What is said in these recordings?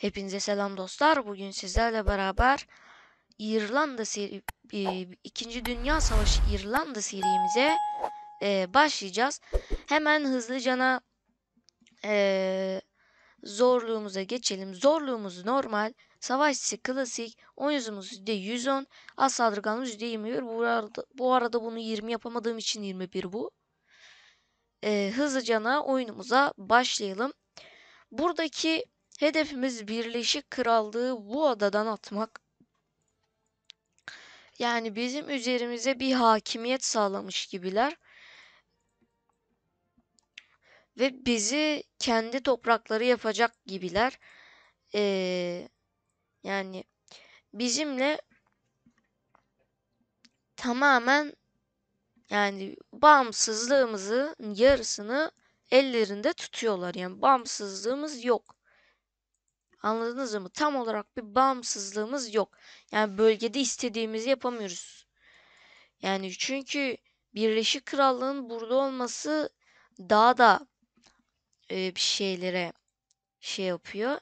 Hepinize selam dostlar. Bugün sizlerle beraber İrlanda seri e, İkinci Dünya Savaşı İrlanda serimize e, başlayacağız. Hemen hızlıcana e, zorluğumuza geçelim. Zorluğumuz normal. Savaşçısı klasik. Oyuncumuz %110. Az saldırganımız %21. Bu arada, bu arada bunu 20 yapamadığım için 21 bu. E, hızlıcana oyunumuza başlayalım. Buradaki Hedefimiz Birleşik Krallığı bu adadan atmak. Yani bizim üzerimize bir hakimiyet sağlamış gibiler. Ve bizi kendi toprakları yapacak gibiler. Ee, yani bizimle tamamen yani bağımsızlığımızı yarısını ellerinde tutuyorlar. Yani bağımsızlığımız yok. Anladınız mı? Tam olarak bir bağımsızlığımız yok. Yani bölgede istediğimizi yapamıyoruz. Yani çünkü Birleşik Krallığın burada olması daha da e, bir şeylere şey yapıyor.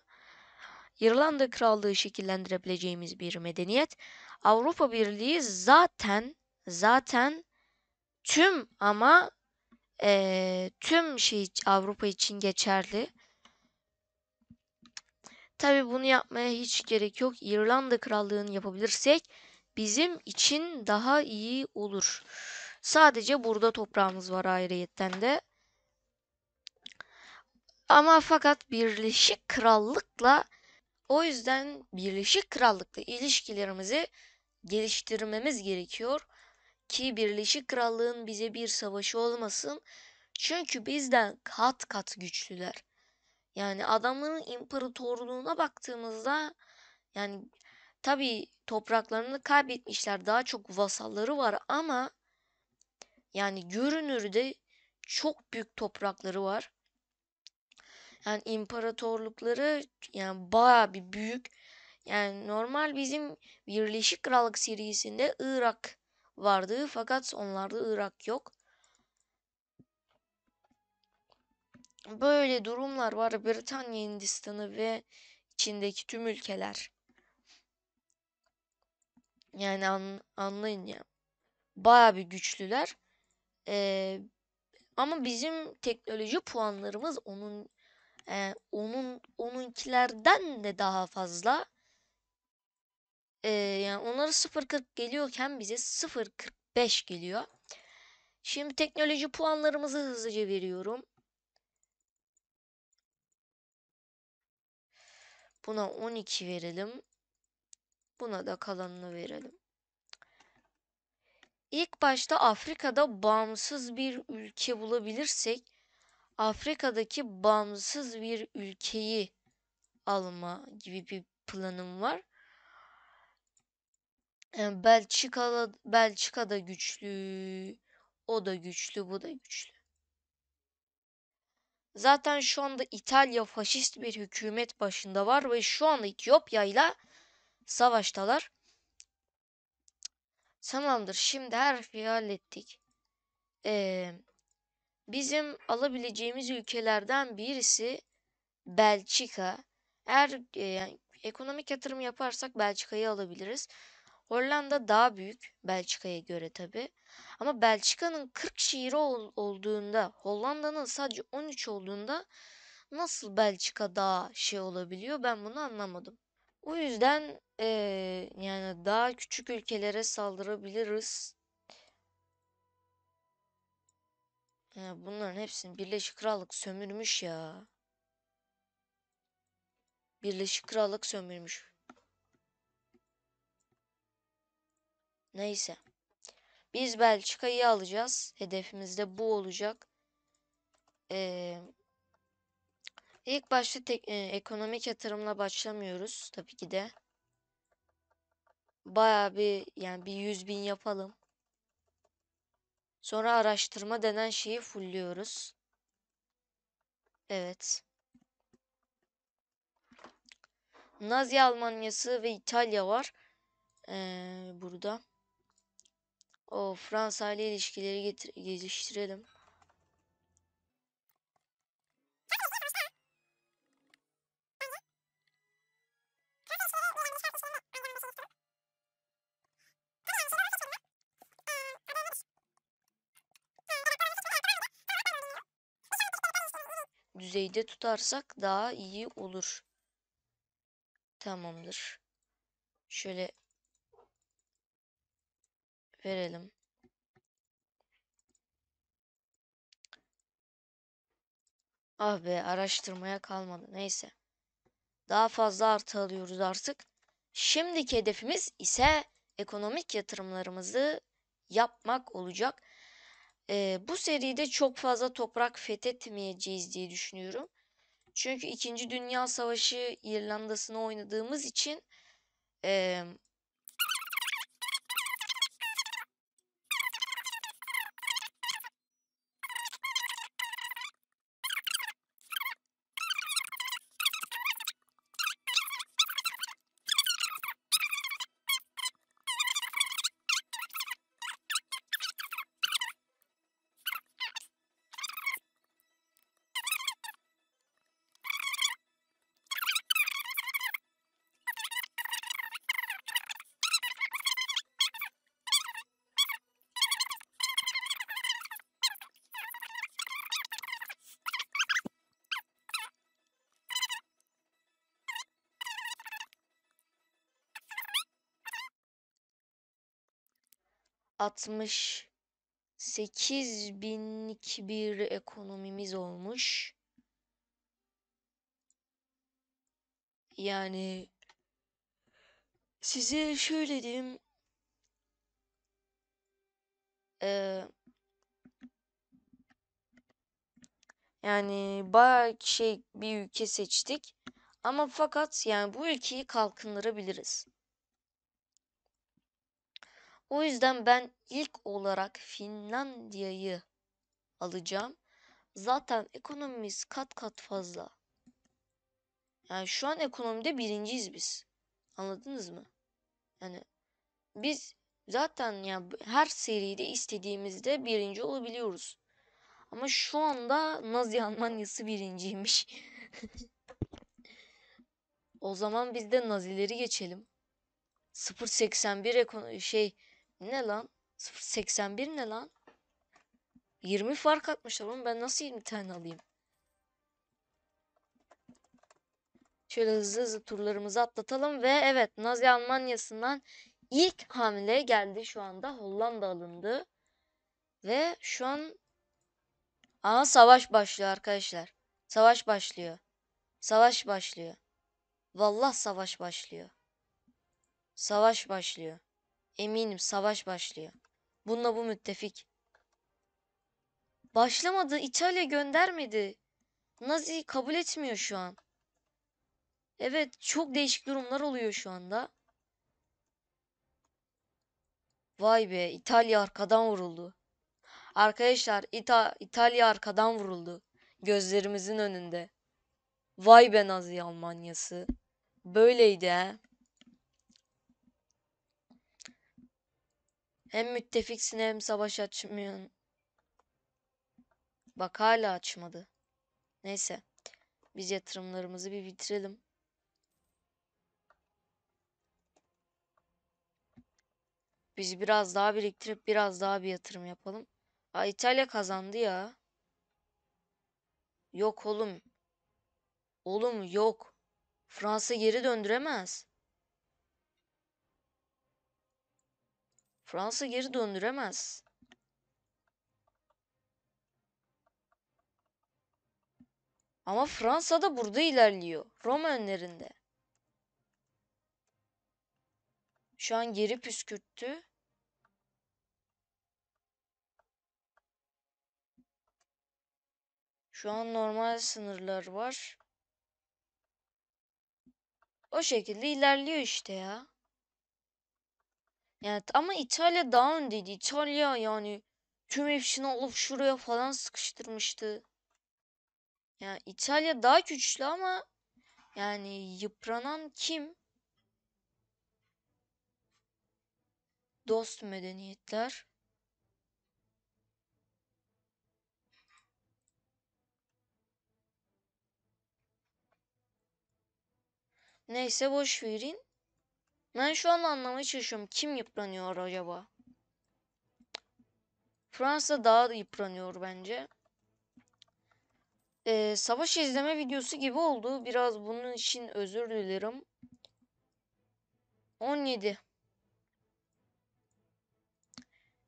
İrlanda Krallığı şekillendirebileceğimiz bir medeniyet. Avrupa Birliği zaten zaten tüm ama e, tüm şey Avrupa için geçerli. Tabi bunu yapmaya hiç gerek yok. İrlanda Krallığı'nı yapabilirsek bizim için daha iyi olur. Sadece burada toprağımız var ayrıyetten de. Ama fakat Birleşik Krallık'la o yüzden Birleşik Krallık'la ilişkilerimizi geliştirmemiz gerekiyor ki Birleşik Krallığın bize bir savaşı olmasın. Çünkü bizden kat kat güçlüler. Yani adamın imparatorluğuna baktığımızda yani tabi topraklarını kaybetmişler. Daha çok vasalları var ama yani görünürde çok büyük toprakları var. Yani imparatorlukları yani baya bir büyük. Yani normal bizim Birleşik Krallık serisinde Irak vardı fakat onlarda Irak yok. Böyle durumlar var Britanya Hindistan'ı ve içindeki tüm ülkeler. Yani an, anlayın ya. Baya bir güçlüler. Ee, ama bizim teknoloji puanlarımız onun e, onun onunkilerden de daha fazla. Ee, yani onlara 0.40 geliyorken bize 0.45 geliyor. Şimdi teknoloji puanlarımızı hızlıca veriyorum. Buna 12 verelim. Buna da kalanını verelim. İlk başta Afrika'da bağımsız bir ülke bulabilirsek Afrika'daki bağımsız bir ülkeyi alma gibi bir planım var. Yani ee, Belçika'da güçlü, o da güçlü, bu da güçlü. Zaten şu anda İtalya faşist bir hükümet başında var ve şu anda Etiyopya ile savaştalar. Tamamdır. Şimdi her şeyi hallettik. Ee, bizim alabileceğimiz ülkelerden birisi Belçika. Eğer e, ekonomik yatırım yaparsak Belçika'yı alabiliriz. Hollanda daha büyük Belçika'ya göre tabi. Ama Belçika'nın 40 şehri ol- olduğunda Hollanda'nın sadece 13 olduğunda nasıl Belçika daha şey olabiliyor ben bunu anlamadım. O yüzden e, yani daha küçük ülkelere saldırabiliriz. Yani bunların hepsini Birleşik Krallık sömürmüş ya. Birleşik Krallık sömürmüş. Neyse. Biz Belçika'yı alacağız. Hedefimiz de bu olacak. Ee, ilk başta tek, e, ekonomik yatırımla başlamıyoruz. Tabii ki de. Baya bir yani bir yüz bin yapalım. Sonra araştırma denen şeyi fullliyoruz. Evet. Nazi Almanyası ve İtalya var. Ee, burada. O Fransa ile ilişkileri getir geliştirelim. düzeyde tutarsak daha iyi olur. Tamamdır. Şöyle verelim. Ah be araştırmaya kalmadı. Neyse. Daha fazla artı alıyoruz artık. Şimdiki hedefimiz ise ekonomik yatırımlarımızı yapmak olacak. Ee, bu seride çok fazla toprak fethetmeyeceğiz diye düşünüyorum. Çünkü 2. Dünya Savaşı İrlanda'sını oynadığımız için e, 68 binlik bir ekonomimiz olmuş. Yani size şöyle diyeyim. Ee, yani bayağı şey bir ülke seçtik. Ama fakat yani bu ülkeyi kalkındırabiliriz. O yüzden ben ilk olarak Finlandiya'yı alacağım. Zaten ekonomimiz kat kat fazla. Yani şu an ekonomide birinciyiz biz. Anladınız mı? Yani biz zaten ya yani her seride istediğimizde birinci olabiliyoruz. Ama şu anda Nazi Almanyası birinciymiş. o zaman biz de Nazileri geçelim. 0.81 şey ne lan? 0.81 ne lan? 20 fark atmışlar oğlum ben nasıl 20 tane alayım? Şöyle hızlı hızlı turlarımızı atlatalım ve evet Nazi Almanya'sından ilk hamile geldi şu anda Hollanda alındı. Ve şu an aha savaş başlıyor arkadaşlar. Savaş başlıyor. Savaş başlıyor. Vallah savaş başlıyor. Savaş başlıyor. Eminim savaş başlıyor. Bununla bu müttefik. Başlamadı. İtalya göndermedi. Nazi kabul etmiyor şu an. Evet çok değişik durumlar oluyor şu anda. Vay be İtalya arkadan vuruldu. Arkadaşlar İta İtalya arkadan vuruldu. Gözlerimizin önünde. Vay be Nazi Almanyası. Böyleydi he. Hem müttefiksin hem savaş açmıyorsun. Bak hala açmadı. Neyse. Biz yatırımlarımızı bir bitirelim. Biz biraz daha biriktirip biraz daha bir yatırım yapalım. Aa İtalya kazandı ya. Yok oğlum. Oğlum yok. Fransa geri döndüremez. Fransa geri döndüremez. Ama Fransa da burada ilerliyor. Roma önlerinde. Şu an geri püskürttü. Şu an normal sınırlar var. O şekilde ilerliyor işte ya. Evet ama İtalya daha öndeydi. İtalya yani tüm hepsini alıp şuraya falan sıkıştırmıştı. Yani İtalya daha güçlü ama yani yıpranan kim? Dost medeniyetler. Neyse boş verin. Ben şu an anlamaya çalışıyorum. Kim yıpranıyor acaba? Fransa daha da yıpranıyor bence. Ee, savaş izleme videosu gibi oldu. Biraz bunun için özür dilerim. 17.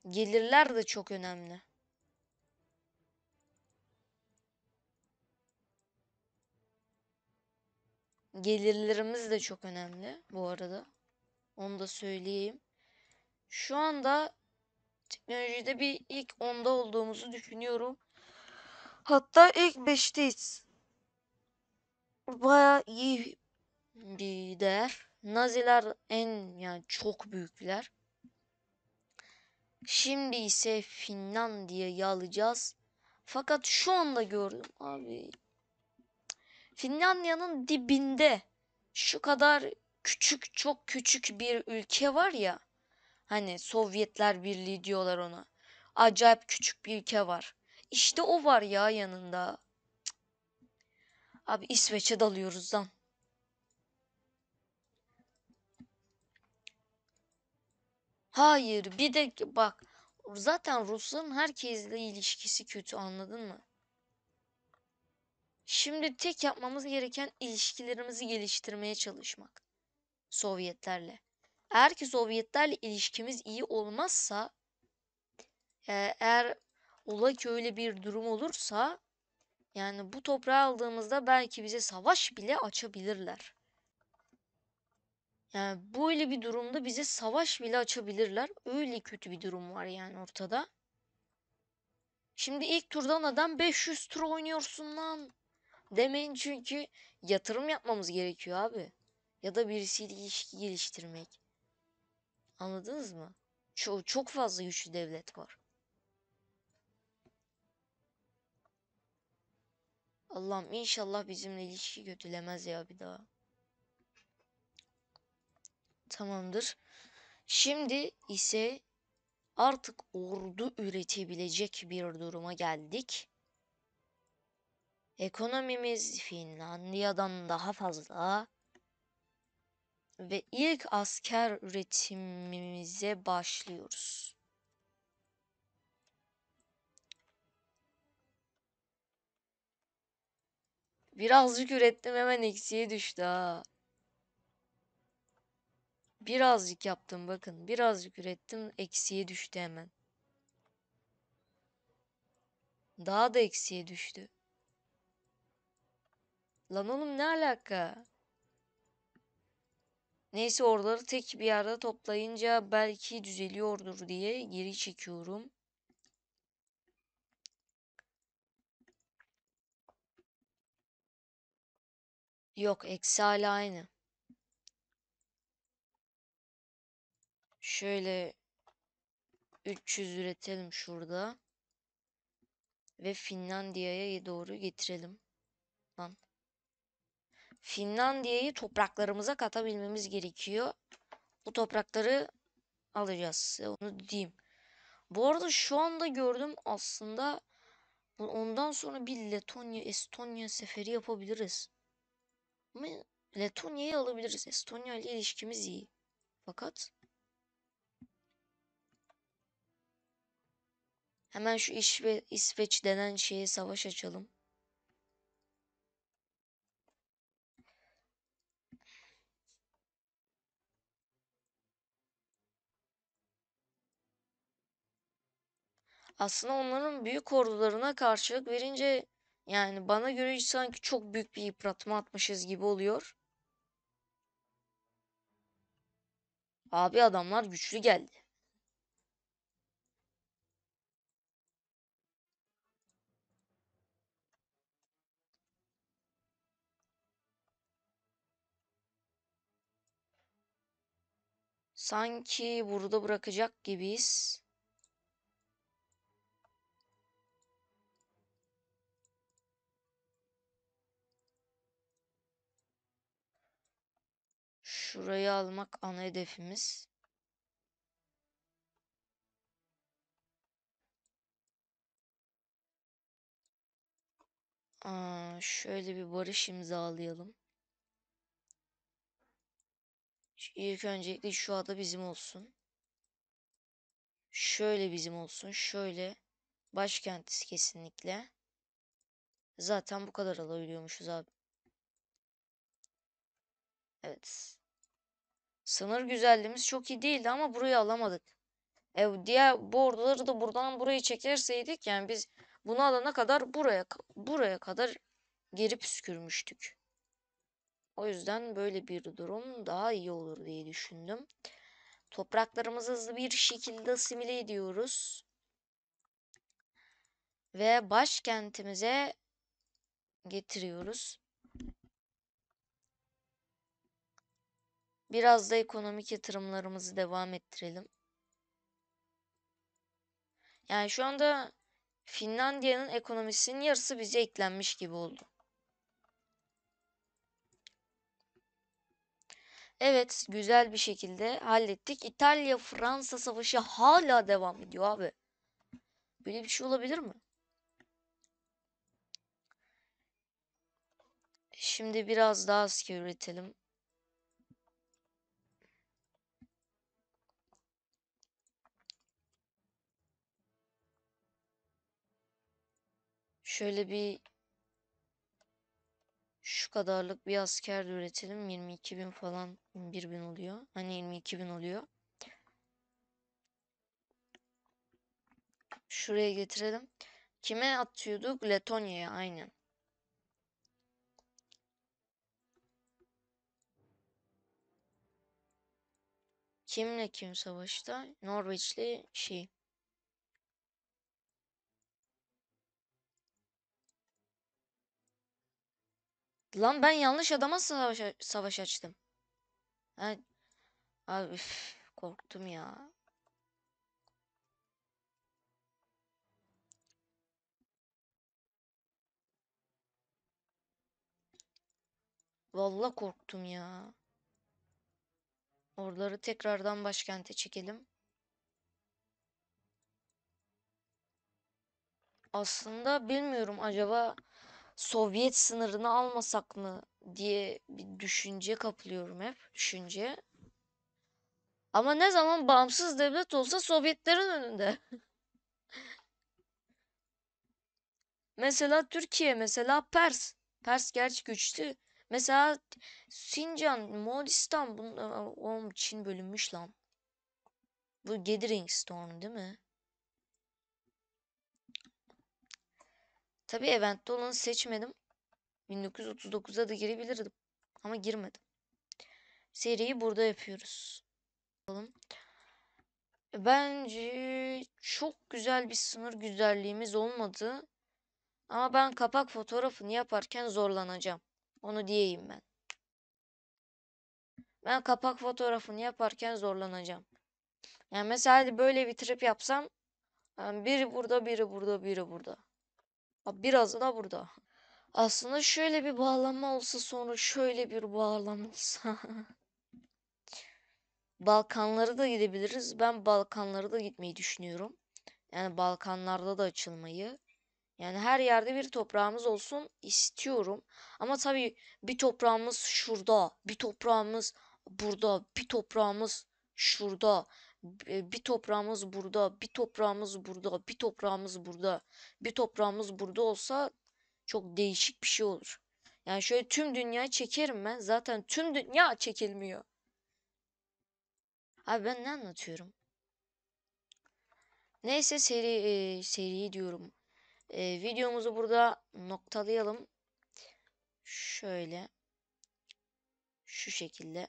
Gelirler de çok önemli. Gelirlerimiz de çok önemli bu arada. Onu da söyleyeyim. Şu anda teknolojide bir ilk onda olduğumuzu düşünüyorum. Hatta ilk 5'teyiz. Baya iyi bir değer. Naziler en yani çok büyükler. Şimdi ise Finlandiya'yı alacağız. Fakat şu anda gördüm abi. Finlandiya'nın dibinde şu kadar küçük çok küçük bir ülke var ya. Hani Sovyetler Birliği diyorlar ona. Acayip küçük bir ülke var. İşte o var ya yanında. Abi İsveç'e dalıyoruz lan. Hayır bir de bak zaten Rusların herkesle ilişkisi kötü anladın mı? Şimdi tek yapmamız gereken ilişkilerimizi geliştirmeye çalışmak. Sovyetlerle. Eğer ki Sovyetlerle ilişkimiz iyi olmazsa e, eğer ola ki öyle bir durum olursa yani bu toprağı aldığımızda belki bize savaş bile açabilirler. Yani böyle bir durumda bize savaş bile açabilirler. Öyle kötü bir durum var yani ortada. Şimdi ilk turda adam 500 tur oynuyorsun lan. Demeyin çünkü yatırım yapmamız gerekiyor abi ya da birisiyle ilişki geliştirmek. Anladınız mı? Çok, çok fazla güçlü devlet var. Allah'ım inşallah bizimle ilişki kötülemez ya bir daha. Tamamdır. Şimdi ise artık ordu üretebilecek bir duruma geldik. Ekonomimiz Finlandiya'dan daha fazla ve ilk asker üretimimize başlıyoruz. Birazcık ürettim hemen eksiye düştü ha. Birazcık yaptım bakın. Birazcık ürettim eksiye düştü hemen. Daha da eksiye düştü. Lan oğlum ne alaka? Neyse oraları tek bir yerde toplayınca belki düzeliyordur diye geri çekiyorum. Yok eksi hala aynı. Şöyle 300 üretelim şurada. Ve Finlandiya'ya doğru getirelim. Lan. Finlandiya'yı topraklarımıza katabilmemiz gerekiyor. Bu toprakları alacağız. Onu diyeyim. Bu arada şu anda gördüm aslında ondan sonra bir Letonya, Estonya seferi yapabiliriz. Ama Letonya'yı alabiliriz. Estonya ile ilişkimiz iyi. Fakat hemen şu İsveç denen şeye savaş açalım. aslında onların büyük ordularına karşılık verince yani bana göre sanki çok büyük bir yıpratma atmışız gibi oluyor. Abi adamlar güçlü geldi. Sanki burada bırakacak gibiyiz. Şurayı almak ana hedefimiz. Aa, şöyle bir barış imzalayalım. İlk öncelikle şu ada bizim olsun. Şöyle bizim olsun. Şöyle. Başkent kesinlikle. Zaten bu kadar alabiliyormuşuz abi. Evet. Sınır güzelliğimiz çok iyi değildi ama burayı alamadık. E, diğer bu orduları da buradan burayı çekerseydik yani biz bunu alana kadar buraya buraya kadar geri püskürmüştük. O yüzden böyle bir durum daha iyi olur diye düşündüm. Topraklarımızı hızlı bir şekilde simile ediyoruz. Ve başkentimize getiriyoruz. Biraz da ekonomik yatırımlarımızı devam ettirelim. Yani şu anda Finlandiya'nın ekonomisinin yarısı bize eklenmiş gibi oldu. Evet güzel bir şekilde hallettik. İtalya-Fransa savaşı hala devam ediyor abi. Böyle bir şey olabilir mi? Şimdi biraz daha asker üretelim. Şöyle bir şu kadarlık bir asker de üretelim. 22 bin falan 21 bin oluyor. Hani 22 bin oluyor. Şuraya getirelim. Kime atıyorduk? Letonya'ya aynen. Kimle kim savaşta? Norveçli şey. Lan ben yanlış adama savaş, savaş açtım. Ha, abi üf, korktum ya. Valla korktum ya. Oraları tekrardan başkente çekelim. Aslında bilmiyorum acaba Sovyet sınırını almasak mı diye bir düşünce kaplıyorum hep. Düşünce. Ama ne zaman bağımsız devlet olsa Sovyetlerin önünde. mesela Türkiye, mesela Pers. Pers gerçi güçlü. Mesela Sincan, Moğolistan bunlar oğlum Çin bölünmüş lan. Bu Gathering Storm değil mi? Tabi eventte olanı seçmedim. 1939'a da girebilirdim. Ama girmedim. Seriyi burada yapıyoruz. Bakalım. E, bence çok güzel bir sınır güzelliğimiz olmadı. Ama ben kapak fotoğrafını yaparken zorlanacağım. Onu diyeyim ben. Ben kapak fotoğrafını yaparken zorlanacağım. Yani mesela böyle bir trip yapsam biri burada, biri burada, biri burada. Biraz da burada. Aslında şöyle bir bağlama olsa sonra şöyle bir bağlama olsa. Balkanlara da gidebiliriz. Ben Balkanlara da gitmeyi düşünüyorum. Yani Balkanlarda da açılmayı. Yani her yerde bir toprağımız olsun istiyorum. Ama tabii bir toprağımız şurada, bir toprağımız burada, bir toprağımız şurada bir toprağımız burada, bir toprağımız burada, bir toprağımız burada, bir toprağımız burada olsa çok değişik bir şey olur. Yani şöyle tüm dünya çekerim ben. Zaten tüm dünya çekilmiyor. Abi ben ne anlatıyorum? Neyse seri e, seriyi diyorum. E, videomuzu burada noktalayalım. Şöyle. Şu şekilde.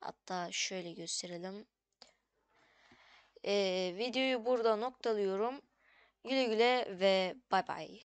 Hatta şöyle gösterelim. Ee, videoyu burada noktalıyorum. Güle güle ve bay bay.